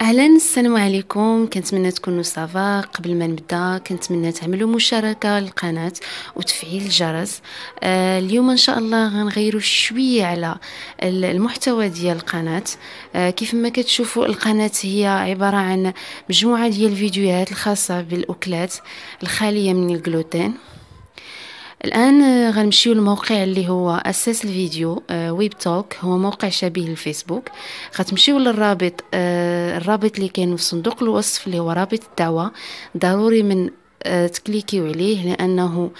اهلا السلام عليكم كنتمنى تكونوا صافا قبل ما نبدا كنتمنى تعملوا مشاركه للقناه وتفعيل الجرس آه اليوم ان شاء الله غنغيروا شويه على المحتوى ديال القناه آه كيف ما كتشوفوا القناه هي عباره عن مجموعه ديال الفيديوهات الخاصه بالاكلات الخاليه من الجلوتين الان آه، غنمشيو للموقع اللي هو اساس الفيديو آه، ويب توك هو موقع شبيه للفيسبوك غتمشيو للرابط آه، الرابط اللي كاين في صندوق الوصف اللي هو رابط الدعوه ضروري من تكليكيو عليه لانه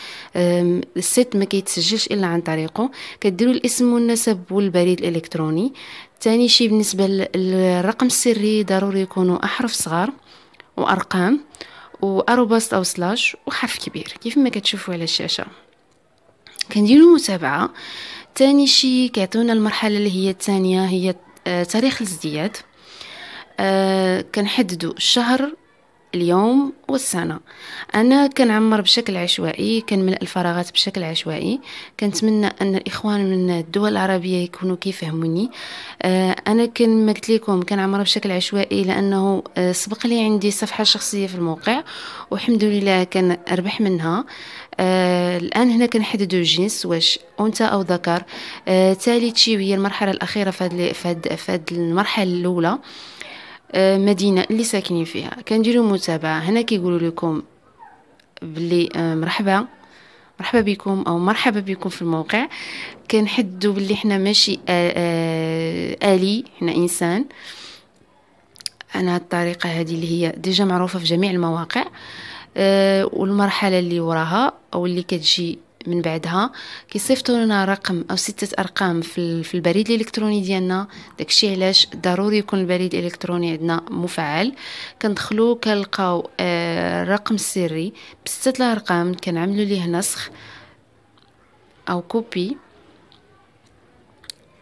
السيت ما كيتسجلش الا عن طريقه كديروا الاسم والنسب والبريد الالكتروني ثاني شيء بالنسبه للرقم السري ضروري يكونوا احرف صغار وارقام وأروباست او سلاش وحرف كبير كيف ما كتشوفوا على الشاشه كنديرو متابعه تاني شي كيعطيونا المرحله اللي هي الثانيه هي آه، تاريخ الازدياد أه كنحددوا الشهر اليوم والسنة أنا كنعمر بشكل عشوائي كنملأ الفراغات بشكل عشوائي كنتمنى أن الإخوان من الدول العربية يكونوا كيفهموني آه أنا كما قلت لكم كنعمر بشكل عشوائي لأنه آه، سبق لي عندي صفحة شخصية في الموقع والحمد لله كنربح منها آه الآن هنا كنحددوا الجنس واش أنثى أو ذكر آه تالي تشيو هي المرحلة الأخيرة في هذه المرحلة الأولى آه آه، مدينه اللي ساكنين فيها كنديروا متابعه هنا كيقولوا لكم بلي آه، مرحبا مرحبا بكم او مرحبا بكم في الموقع كنحدوا بلي حنا ماشي آه، الي حنا انسان انا الطريقه هذه اللي هي ديجا معروفه في جميع المواقع أه والمرحله اللي وراها او اللي كتجي من بعدها كيصيفطوا لنا رقم او سته ارقام في, في البريد الالكتروني ديالنا داكشي علاش ضروري يكون البريد الالكتروني عندنا مفعل كندخلو كنلقاو آه الرقم السري بسته الارقام كنعملو ليه نسخ او كوبي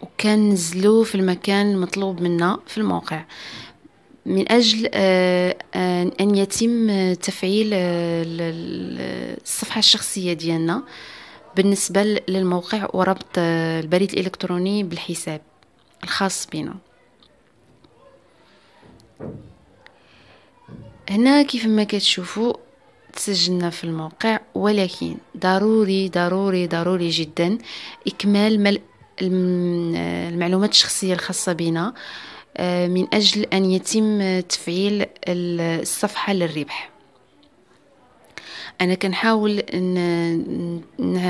وكنزلوه في المكان المطلوب منا في الموقع من أجل آه، آه، أن يتم آه، تفعيل الصفحة الشخصية ديالنا بالنسبة للموقع وربط البريد الإلكتروني بالحساب الخاص بنا هنا كيف ما كتشوفوا تسجلنا في الموقع ولكن ضروري ضروري ضروري جدا إكمال ملء المعلومات الشخصية الخاصة بنا آه، من أجل أن يتم تفعيل الصفحة للربح أنا كنحاول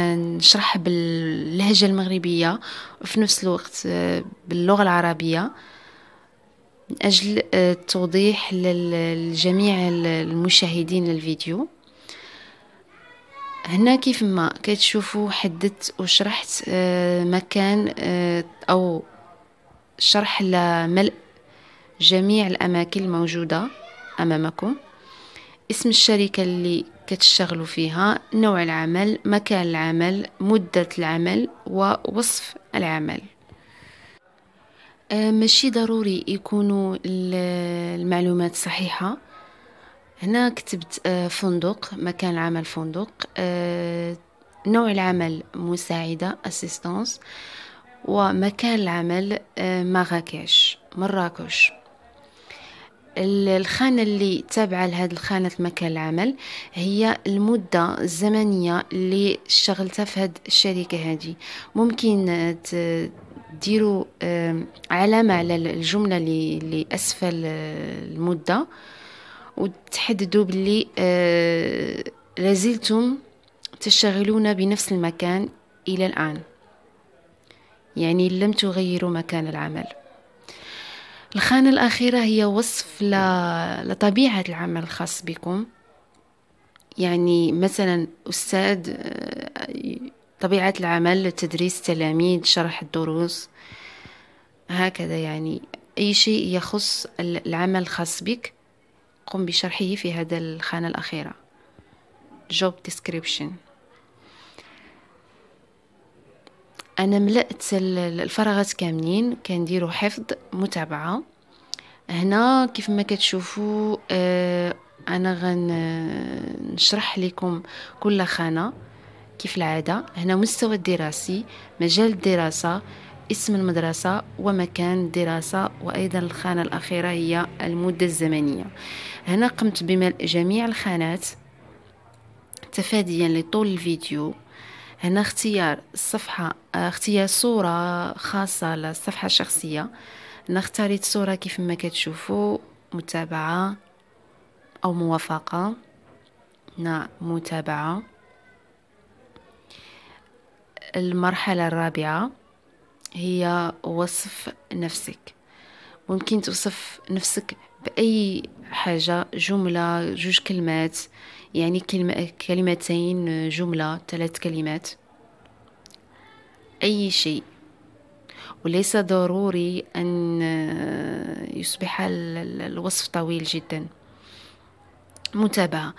نشرح باللهجة المغربية وفي نفس الوقت آه، باللغة العربية من أجل التوضيح آه، لجميع المشاهدين للفيديو هنا كيف ما كتشوفوا حددت وشرحت مكان أو شرح لملء جميع الأماكن الموجودة أمامكم اسم الشركة اللي كتشتغلوا فيها نوع العمل مكان العمل مدة العمل ووصف العمل آه، ماشي ضروري يكونوا المعلومات صحيحة هنا كتبت آه، فندق مكان العمل فندق آه، نوع العمل مساعدة assistance ومكان العمل آه، مراكش مراكش الخانة اللي تابعة لهذه الخانة مكان العمل هي المدة الزمنية اللي اشتغلتها في هذه الشركة هذه ممكن آه، تديروا آه، علامة على الجملة اللي أسفل المدة وتحددوا باللي لازلتم تشتغلون بنفس المكان إلى الآن يعني لم تغيروا مكان العمل الخانة الأخيرة هي وصف لطبيعة العمل الخاص بكم يعني مثلا أستاذ طبيعة العمل تدريس التلاميذ شرح الدروس هكذا يعني أي شيء يخص العمل الخاص بك قم بشرحه في هذا الخانة الأخيرة job description انا ملأت الفراغات كاملين كنديرو حفظ متابعه هنا كيف ما كتشوفوا آه، انا غنشرح لكم كل خانه كيف العاده هنا مستوى الدراسي مجال الدراسه اسم المدرسة ومكان الدراسة وأيضا الخانة الأخيرة هي المدة الزمنية هنا قمت بملء جميع الخانات تفاديا لطول الفيديو هنا اختيار الصفحة اختيار صورة خاصة للصفحة الشخصية هنا اختاريت صورة كيف ما كتشوفوا متابعة أو موافقة هنا متابعة المرحلة الرابعة هي وصف نفسك ممكن توصف نفسك بأي حاجة جملة جوج كلمات يعني كلمة كلمتين آه، جملة ثلاث كلمات أي شيء وليس ضروري أن آه، يصبح الوصف طويل جدا متابعة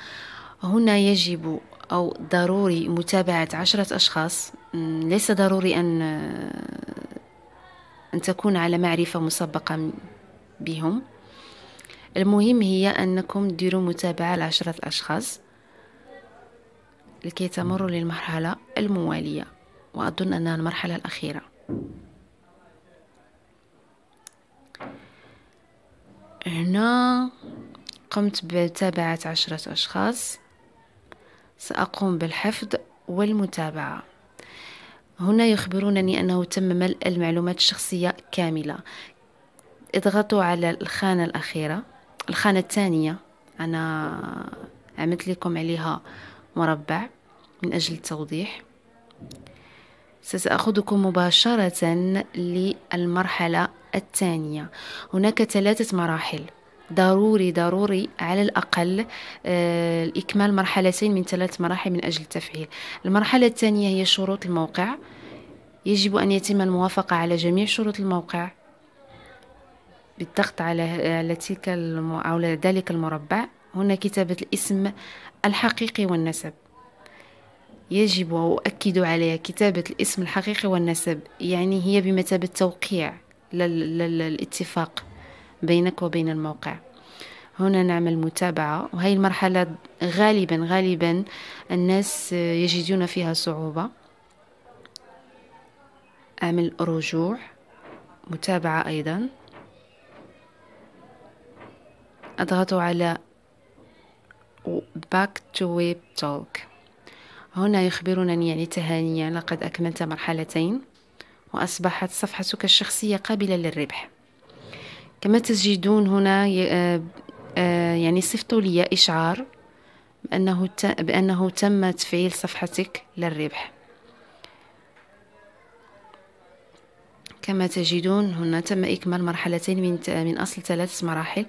هنا يجب أو ضروري متابعة عشرة أشخاص ليس ضروري أن آه، أن تكون على معرفة مسبقة بهم المهم هي أنكم ديروا متابعة لعشرة الأشخاص لكي تمروا للمرحلة الموالية وأظن أنها المرحلة الأخيرة هنا قمت بمتابعة عشرة أشخاص سأقوم بالحفظ والمتابعة هنا يخبرونني أنه تم ملء المعلومات الشخصية كاملة اضغطوا على الخانة الأخيرة الخانة الثانية أنا عملت لكم عليها مربع من أجل التوضيح سأخذكم مباشرة للمرحلة الثانية هناك ثلاثة مراحل ضروري ضروري على الأقل آه، إكمال مرحلتين من ثلاث مراحل من أجل التفعيل المرحلة الثانية هي شروط الموقع يجب أن يتم الموافقة على جميع شروط الموقع بالضغط على على تلك أو ذلك المربع هنا كتابة الاسم الحقيقي والنسب يجب وأؤكد عليها كتابة الاسم الحقيقي والنسب يعني هي بمثابة توقيع للاتفاق بينك وبين الموقع هنا نعمل متابعة وهي المرحلة غالبا غالبا الناس يجدون فيها صعوبة أعمل رجوع متابعة أيضا اضغطوا على Back to Web Talk هنا يخبرونني يعني تهانيا لقد أكملت مرحلتين وأصبحت صفحتك الشخصية قابلة للربح كما تجدون هنا آه، آه، يعني صفتوا لي إشعار بأنه تم تفعيل صفحتك للربح كما تجدون هنا تم إكمال مرحلتين من من أصل ثلاث مراحل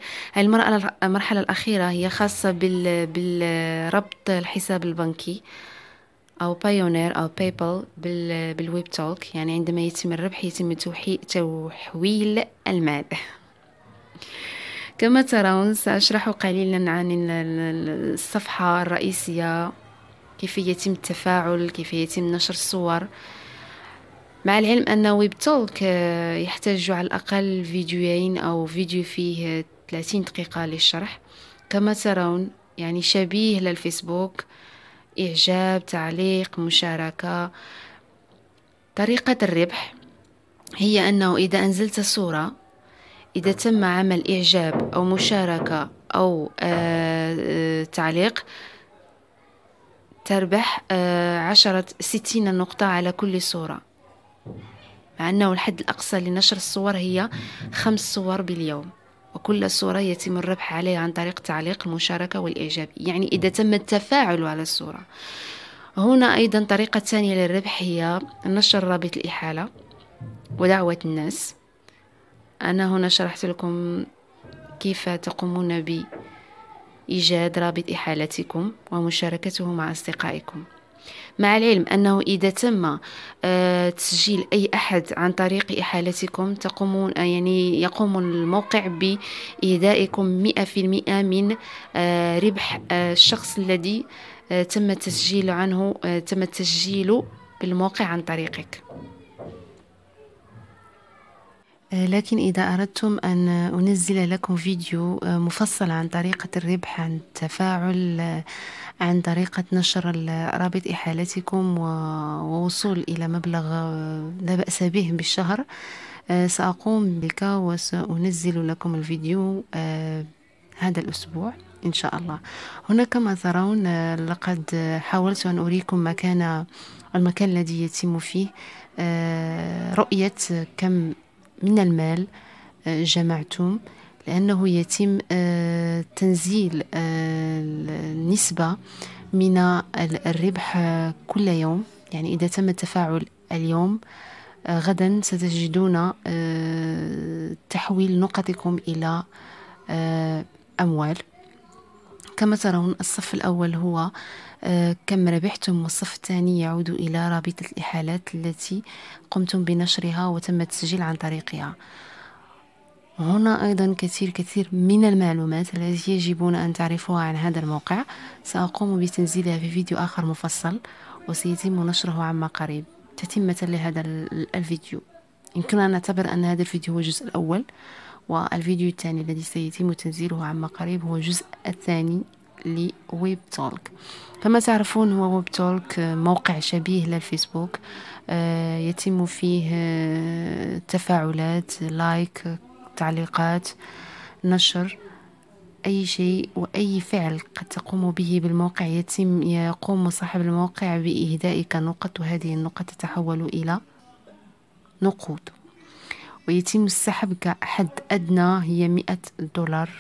المرحلة الأخيرة هي خاصة بالربط الحساب البنكي أو بايونير أو بايبل بالويب توك يعني عندما يتم الربح يتم تحويل المال كما ترون سأشرح قليلا عن الصفحة الرئيسية كيف يتم التفاعل كيف يتم نشر الصور مع العلم أن ويب توك يحتاج على الأقل فيديوين أو فيديو فيه 30 دقيقة للشرح كما ترون يعني شبيه للفيسبوك إعجاب تعليق مشاركة طريقة الربح هي أنه إذا أنزلت صورة إذا تم عمل إعجاب أو مشاركة أو آه تعليق تربح آه، عشرة ستين نقطة على كل صورة مع أنه الحد الأقصى لنشر الصور هي خمس صور باليوم وكل صورة يتم الربح عليها عن طريق تعليق المشاركة والإعجاب يعني إذا تم التفاعل على الصورة هنا أيضا طريقة ثانية للربح هي نشر رابط الإحالة ودعوة الناس أنا هنا شرحت لكم كيف تقومون بإيجاد رابط إحالتكم ومشاركته مع أصدقائكم مع العلم أنه إذا تم آه، تسجيل أي أحد عن طريق إحالتكم تقومون آه، يعني يقوم الموقع بإيدائكم مئة في المئة من آه، ربح الشخص الذي تم التسجيل عنه تم التسجيل بالموقع عن طريقك آه، لكن إذا أردتم أن أنزل لكم فيديو آه، مفصل عن طريقة الربح عن التفاعل آه، عن طريقة نشر رابط إحالتكم ووصول إلى مبلغ لا بأس به بالشهر سأقوم بك وسأنزل لكم الفيديو هذا الأسبوع إن شاء الله هنا كما ترون لقد حاولت أن أريكم مكان المكان الذي يتم فيه رؤية كم من المال آه، جمعتم لأنه يتم آه، تنزيل آه، النسبة من الربح كل يوم يعني إذا تم التفاعل اليوم غدا ستجدون تحويل نقطكم إلى أموال كما ترون الصف الأول هو آه، كم ربحتم والصف الثاني يعود إلى رابطة الإحالات التي قمتم بنشرها وتم التسجيل عن طريقها هنا أيضا كثير كثير من المعلومات التي يجبون أن تعرفوها عن هذا الموقع سأقوم بتنزيلها في فيديو آخر مفصل وسيتم نشره عما قريب تتمة لهذا الفيديو يمكن أن نعتبر أن هذا الفيديو هو الجزء الأول والفيديو الثاني الذي سيتم تنزيله عما قريب هو الجزء الثاني لويب تولك كما تعرفون هو ويب تولك آه، موقع شبيه للفيسبوك آه، يتم فيه آه، تفاعلات لايك تعليقات نشر أي شيء وأي فعل قد تقوم به بالموقع يتم يقوم صاحب الموقع بإهدائك نقط وهذه النقط تتحول إلى نقود ويتم السحب كحد أدنى هي مئة دولار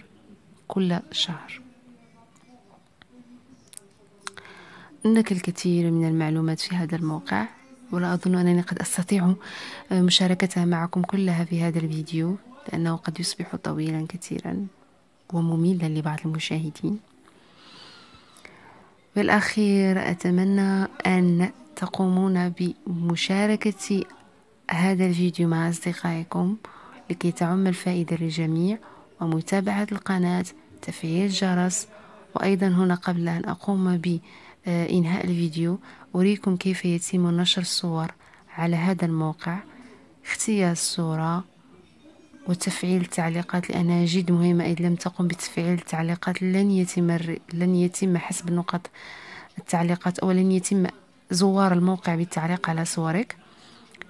كل شهر هناك الكثير من المعلومات في هذا الموقع ولا أظن أنني قد أستطيع آه، مشاركتها معكم كلها في هذا الفيديو لأنه قد يصبح طويلا كثيرا ومملا لبعض المشاهدين بالأخير أتمنى أن تقومون بمشاركة هذا الفيديو مع أصدقائكم لكي تعم الفائدة للجميع ومتابعة القناة تفعيل الجرس وأيضا هنا قبل أن أقوم بإنهاء الفيديو أريكم كيف يتم نشر الصور على هذا الموقع اختيار الصورة وتفعيل التعليقات لأنها جد مهمة إذا لم تقم بتفعيل التعليقات لن يتم لن يتم حسب نقط التعليقات أو لن يتم زوار الموقع بالتعليق على صورك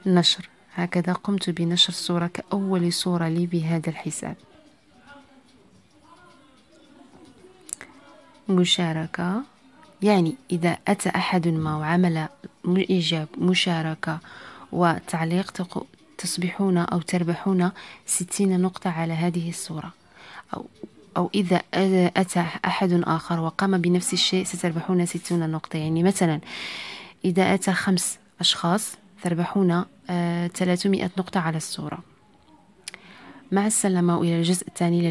نشر هكذا قمت بنشر صورة كأول صورة لي بهذا الحساب مشاركة يعني إذا أتى أحد ما وعمل إيجاب مشاركة وتعليق تصبحون أو تربحون ستين نقطة على هذه الصورة أو أو إذا أتى أحد آخر وقام بنفس الشيء ستربحون ستون نقطة يعني مثلا إذا أتى خمس أشخاص تربحون 300 آه، نقطة على الصورة مع السلامة وإلى الجزء الثاني